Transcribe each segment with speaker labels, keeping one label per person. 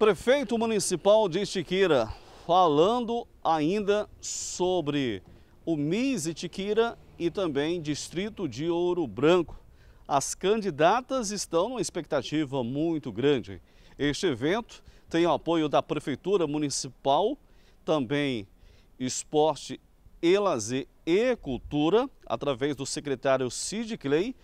Speaker 1: Prefeito Municipal de Itiquira, falando ainda sobre o MIS Itiquira e também Distrito de Ouro Branco. As candidatas estão numa expectativa muito grande. Este evento tem o apoio da Prefeitura Municipal, também Esporte e Lazer e Cultura, através do secretário Cid Clay.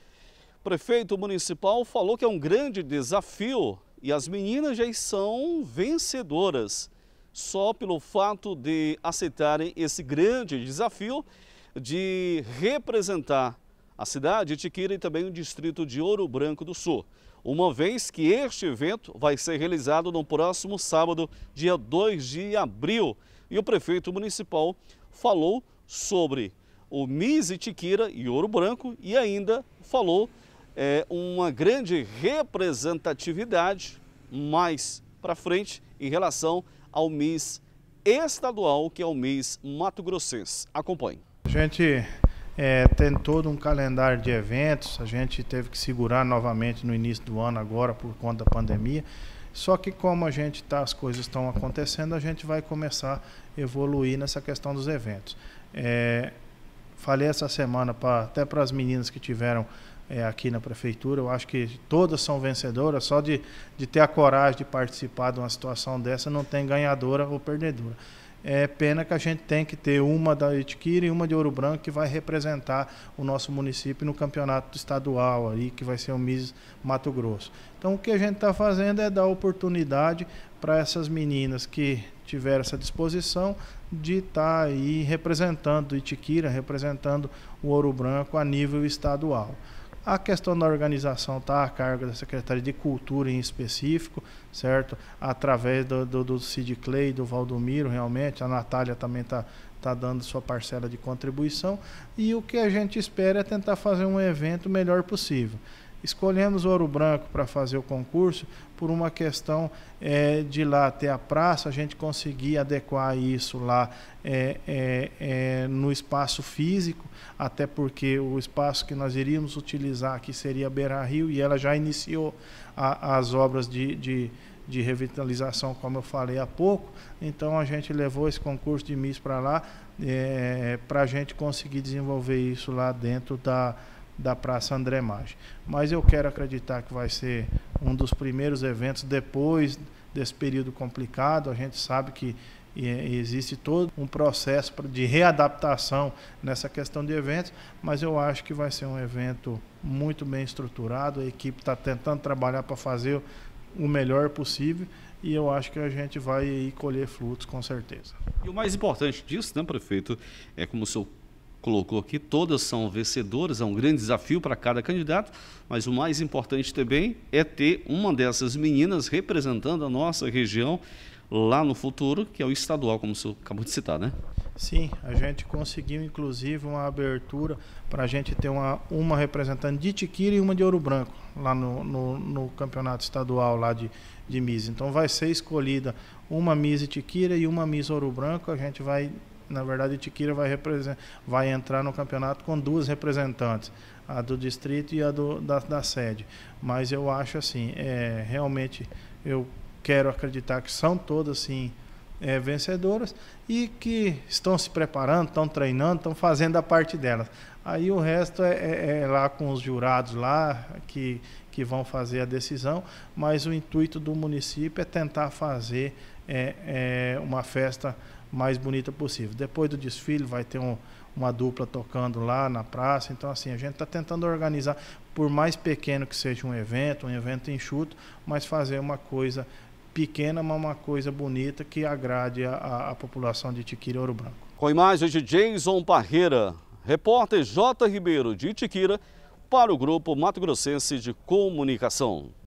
Speaker 1: O prefeito municipal falou que é um grande desafio e as meninas já são vencedoras só pelo fato de aceitarem esse grande desafio de representar a cidade de Tiquira e também o distrito de Ouro Branco do Sul. Uma vez que este evento vai ser realizado no próximo sábado, dia 2 de abril. E o prefeito municipal falou sobre o Miss Itiquira e Ouro Branco e ainda falou sobre é, uma grande representatividade mais para frente em relação ao mês estadual, que é o mês Mato Grossense. Acompanhe.
Speaker 2: A gente é, tem todo um calendário de eventos, a gente teve que segurar novamente no início do ano agora por conta da pandemia. Só que como a gente tá, as coisas estão acontecendo, a gente vai começar a evoluir nessa questão dos eventos. É, falei essa semana pra, até para as meninas que tiveram é, aqui na prefeitura. Eu acho que todas são vencedoras, só de, de ter a coragem de participar de uma situação dessa, não tem ganhadora ou perdedora. É pena que a gente tem que ter uma da Itiquira e uma de Ouro Branco que vai representar o nosso município no campeonato estadual aí, que vai ser o Miss Mato Grosso. Então o que a gente está fazendo é dar oportunidade para essas meninas que tiver essa disposição de estar tá aí representando Itiquira, representando o Ouro Branco a nível estadual. A questão da organização está a cargo da Secretaria de Cultura em específico, certo? Através do, do, do Cid Clay, do Valdomiro, realmente. A Natália também está tá dando sua parcela de contribuição. E o que a gente espera é tentar fazer um evento melhor possível. Escolhemos Ouro Branco para fazer o concurso por uma questão é, de lá até a praça, a gente conseguir adequar isso lá é, é, é, no espaço físico, até porque o espaço que nós iríamos utilizar aqui seria Beira Rio e ela já iniciou a, as obras de, de de revitalização, como eu falei há pouco. Então a gente levou esse concurso de MIS para lá, é, para a gente conseguir desenvolver isso lá dentro da, da Praça André Maggi. Mas eu quero acreditar que vai ser um dos primeiros eventos depois desse período complicado. A gente sabe que existe todo um processo de readaptação nessa questão de eventos, mas eu acho que vai ser um evento muito bem estruturado. A equipe está tentando trabalhar para fazer o melhor possível e eu acho que a gente vai colher frutos com certeza.
Speaker 1: E o mais importante disso, né, prefeito, é como o senhor colocou aqui, todas são vencedoras, é um grande desafio para cada candidato, mas o mais importante também é ter uma dessas meninas representando a nossa região lá no futuro, que é o estadual, como você acabou de citar, né?
Speaker 2: Sim, a gente conseguiu inclusive uma abertura para a gente ter uma, uma representante de Tiquira e uma de Ouro Branco lá no, no, no campeonato estadual lá de, de Miss. Então vai ser escolhida uma Miss Tiquira e uma Miss Ouro Branco. A gente vai na verdade, Itiquira vai, vai entrar no campeonato com duas representantes, a do distrito e a do, da, da sede. Mas eu acho assim, é, realmente eu quero acreditar que são todas assim é, vencedoras e que estão se preparando, estão treinando, estão fazendo a parte delas. Aí o resto é, é, é, lá com os jurados lá que, que vão fazer a decisão, mas o intuito do município é tentar fazer é, é uma festa mais bonita possível. Depois do desfile vai ter um, uma dupla tocando lá na praça. Então, assim, a gente está tentando organizar, por mais pequeno que seja um evento, um evento enxuto, mas fazer uma coisa pequena, mas uma coisa bonita que agrade a, a população de Tiquira e Ouro Branco.
Speaker 1: Com imagens de Jason Barreira, repórter J. Ribeiro de Tiquira, para o Grupo Mato Grossense de Comunicação.